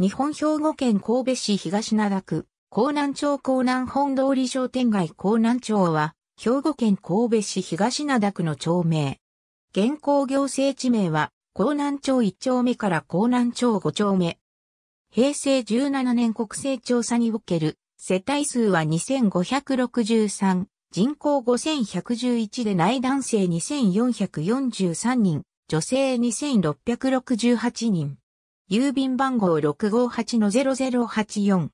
日本兵庫県神戸市東灘区、江南町江南本通り商店街江南町は、兵庫県神戸市東灘区の町名。現行行政地名は、江南町1丁目から江南町5丁目。平成17年国勢調査における、世帯数は2563、人口5111で内男性2443人、女性2668人。郵便番号658-0084。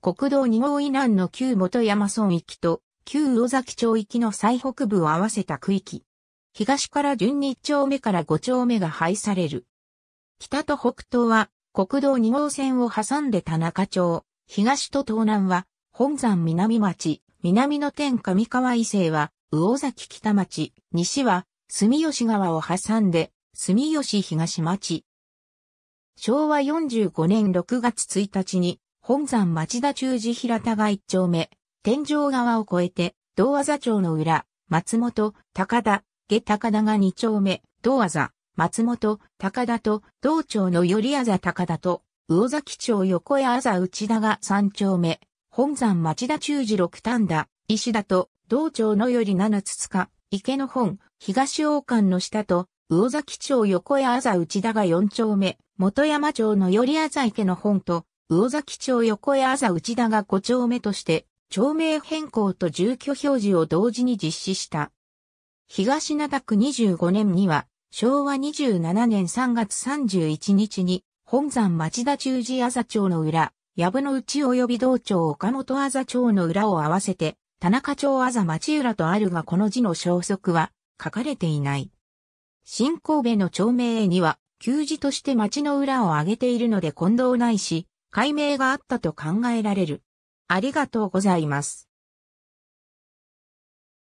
国道2号以南の旧元山村域と旧尾崎町域の最北部を合わせた区域。東から順2丁目から5丁目が配される。北と北東は国道2号線を挟んで田中町、東と東南は本山南町、南の天上川伊勢は魚崎北町、西は住吉川を挟んで住吉東町、昭和45年6月1日に、本山町田中寺平田が一丁目、天井側を越えて、道和座町の裏、松本、高田、下高田が二丁目、道和座、松本、高田と、道町の寄あざ高田と、魚崎町横谷あざ内田が三丁目、本山町田中寺六丹田、石田と、道町の寄七つつか、池の本、東王冠の下と、魚崎町横江あざ内田が4丁目、元山町の寄りあざ池の本と、魚崎町横江あざ内田が5丁目として、町名変更と住居表示を同時に実施した。東名区25年には、昭和27年3月31日に、本山町田中寺あざ町の裏、部の内及び道町岡本あざ町の裏を合わせて、田中町あざ町裏とあるがこの字の消息は書かれていない。新神戸の町名には、旧字として町の裏を挙げているので混同ないし、解明があったと考えられる。ありがとうございます。